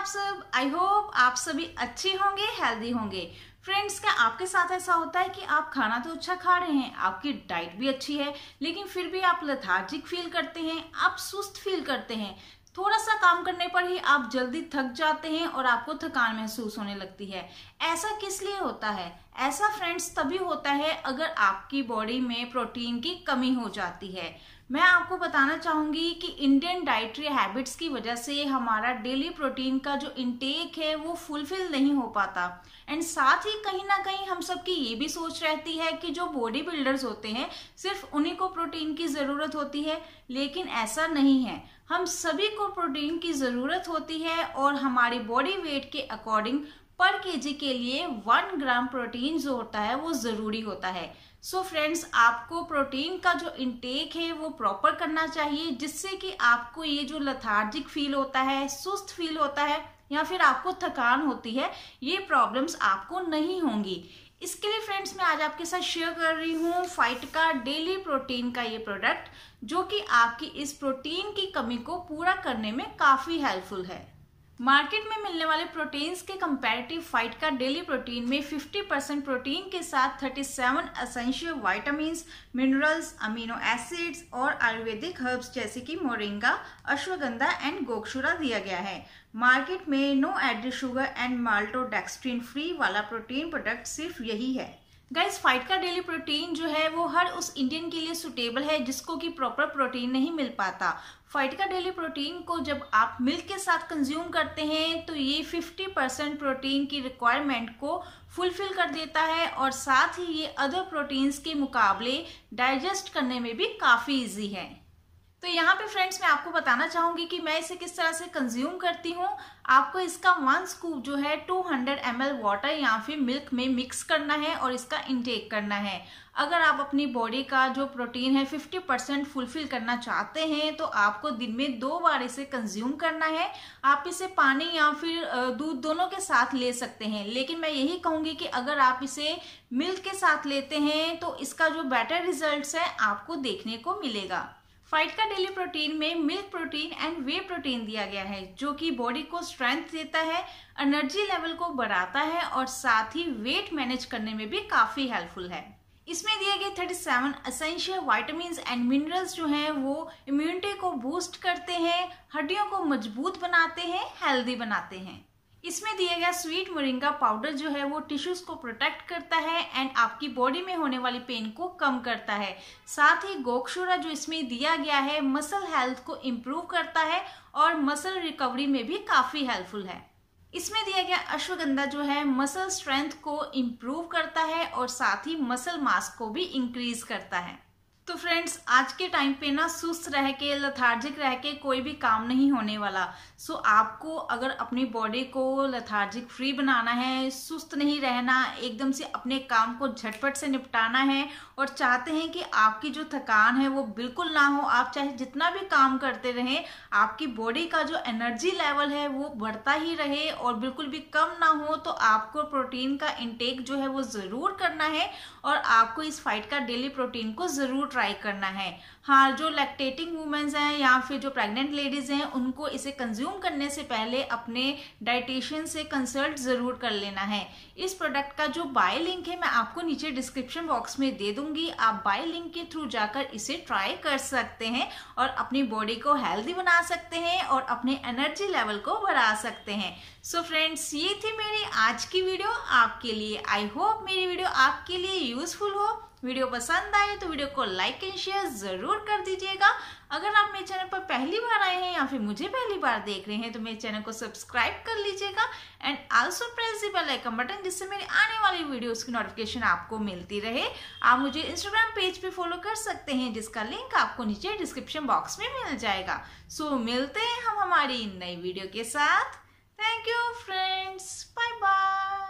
आप सब I hope आप सभी अच्छे होंगे हेल्दी होंगे फ्रेंड्स क्या आपके साथ ऐसा होता है कि आप खाना तो अच्छा खा रहे हैं आपकी डाइट भी अच्छी है लेकिन फिर भी आप लथार्जिक फील करते हैं आप सुस्त फील करते हैं थोड़ा सा काम करने पर ही आप जल्दी थक जाते हैं और आपको थकान महसूस होने लगती है ऐसा किस लिए होता है ऐसा फ्रेंड्स तभी होता है अगर आपकी बॉडी में प्रोटीन की कमी हो जाती है मैं आपको बताना चाहूंगी कि इंडियन डाइटरी हैबिट्स की वजह से हमारा डेली प्रोटीन का जो इनटेक है वो फुलफिल नहीं हो पाता एंड साथ ही कहीं ना कहीं हम सब की ये भी सोच रहती है कि जो बॉडी बिल्डर्स होते हैं सिर्फ उन्हीं को प्रोटीन की ज़रूरत होती है लेकिन ऐसा नहीं है हम सभी को प्रोटीन की ज़रूरत होती है और हमारी बॉडी वेट के अकॉर्डिंग पर केजी के लिए वन ग्राम प्रोटीन जो होता है वो ज़रूरी होता है सो so फ्रेंड्स आपको प्रोटीन का जो इनटेक है वो प्रॉपर करना चाहिए जिससे कि आपको ये जो लथार्जिक फील होता है सुस्त फील होता है या फिर आपको थकान होती है ये प्रॉब्लम्स आपको नहीं होंगी इसके लिए फ्रेंड्स मैं आज आपके साथ शेयर कर रही हूँ फाइट का डेली प्रोटीन का ये प्रोडक्ट जो कि आपकी इस प्रोटीन की कमी को पूरा करने में काफ़ी हेल्पफुल है मार्केट में मिलने वाले प्रोटीन्स के कंपैरेटिव फाइट का डेली प्रोटीन में 50 परसेंट प्रोटीन के साथ 37 essential vitamin minerals amino acids और आयुर्वेदिक हर्ब्स जैसे कि मोरिंगा अश्वगंधा एंड गोक्षुरा दिया गया है मार्केट में no added sugar and maltodextrin free वाला प्रोटीन प्रोडक्ट सिर्फ यही है गाइस फाइट का डेली प्रोटीन जो है वो हर उस इंडियन के लिए सुटेबल है जिसको कि प्रॉपर प्रोटीन नहीं मिल पाता फाइट का डेली प्रोटीन को जब आप मिल्क के साथ कंज्यूम करते हैं तो ये 50 परसेंट प्रोटीन की रिक्वायरमेंट को फुलफिल कर देता है और साथ ही ये अदर प्रोटीन्स के मुकाबले डाइजेस्ट करने में भी काफ़ी ईजी है तो यहाँ पे फ्रेंड्स मैं आपको बताना चाहूंगी कि मैं इसे किस तरह से कंज्यूम करती हूँ आपको इसका वन स्कूप जो है 200 हंड्रेड वाटर या फिर मिल्क में मिक्स करना है और इसका इंटेक करना है अगर आप अपनी बॉडी का जो प्रोटीन है 50 परसेंट फुलफिल करना चाहते हैं तो आपको दिन में दो बार इसे कंज्यूम करना है आप इसे पानी या फिर दूध दोनों के साथ ले सकते हैं लेकिन मैं यही कहूँगी कि अगर आप इसे मिल्क के साथ लेते हैं तो इसका जो बेटर रिजल्ट है आपको देखने को मिलेगा फाइट का डेली प्रोटीन में milk protein and whey protein दिया गया है जो कि बॉडी को स्ट्रेंथ देता है एनर्जी लेवल को बढ़ाता है और साथ ही वेट मैनेज करने में भी काफ़ी हेल्पफुल है इसमें दिए गए 37 seven essential vitamins and minerals जो हैं वो इम्यूनिटी को बूस्ट करते हैं हड्डियों को मजबूत बनाते हैं हेल्दी बनाते हैं इसमें दिया गया स्वीट मोरिंगा पाउडर जो है वो टिश्यूज़ को प्रोटेक्ट करता है एंड आपकी बॉडी में होने वाली पेन को कम करता है साथ ही गोक्षुरा जो इसमें दिया गया है मसल हेल्थ को इम्प्रूव करता है और मसल रिकवरी में भी काफ़ी हेल्पफुल है इसमें दिया गया अश्वगंधा जो है मसल स्ट्रेंथ को इम्प्रूव करता है और साथ ही मसल मास को भी इंक्रीज करता है तो फ्रेंड्स आज के टाइम पे ना सुस्त रह के लथार्जिक रह के कोई भी काम नहीं होने वाला सो so, आपको अगर अपनी बॉडी को लथार्जिक फ्री बनाना है सुस्त नहीं रहना एकदम से अपने काम को झटपट से निपटाना है और चाहते हैं कि आपकी जो थकान है वो बिल्कुल ना हो आप चाहे जितना भी काम करते रहें आपकी बॉडी का जो एनर्जी लेवल है वो बढ़ता ही रहे और बिल्कुल भी कम ना हो तो आपको प्रोटीन का इनटेक जो है वो ज़रूर करना है और आपको इस फाइट का डेली प्रोटीन को ज़रूर ट्राई करना है हाँ जो लैक्टेटिंग वुमेंस हैं या फिर जो प्रेग्नेंट लेडीज़ हैं उनको इसे कंज्यूम करने से पहले अपने डाइटिशियन से कंसल्ट ज़रूर कर लेना है इस प्रोडक्ट का जो बाय लिंक है मैं आपको नीचे डिस्क्रिप्शन बॉक्स में दे दूंगी आप बाय लिंक के थ्रू जाकर इसे ट्राई कर सकते हैं और अपनी बॉडी को हेल्दी बना सकते हैं और अपने एनर्जी लेवल को बढ़ा सकते हैं सो so फ्रेंड्स ये थी मेरी आज की वीडियो आपके लिए आई होप मेरी वीडियो आपके लिए यूजफुल हो वीडियो पसंद आए तो वीडियो को लाइक एंड शेयर ज़रूर कर दीजिएगा अगर आप मेरे चैनल पर पहली बार आए हैं या फिर मुझे पहली बार देख रहे हैं तो मेरे चैनल को सब्सक्राइब कर लीजिएगा and also press the bell icon button जिससे मेरी आने वाली वीडियोस की नोटिफिकेशन आपको मिलती रहे आप मुझे इंस्टाग्राम पेज पे फॉलो कर सकते हैं जिसका लिंक आपको नीचे डिस्क्रिप्शन बॉक्स में मिल जाएगा सो so, मिलते हैं हम हमारी नई वीडियो के साथ thank you friends bye bye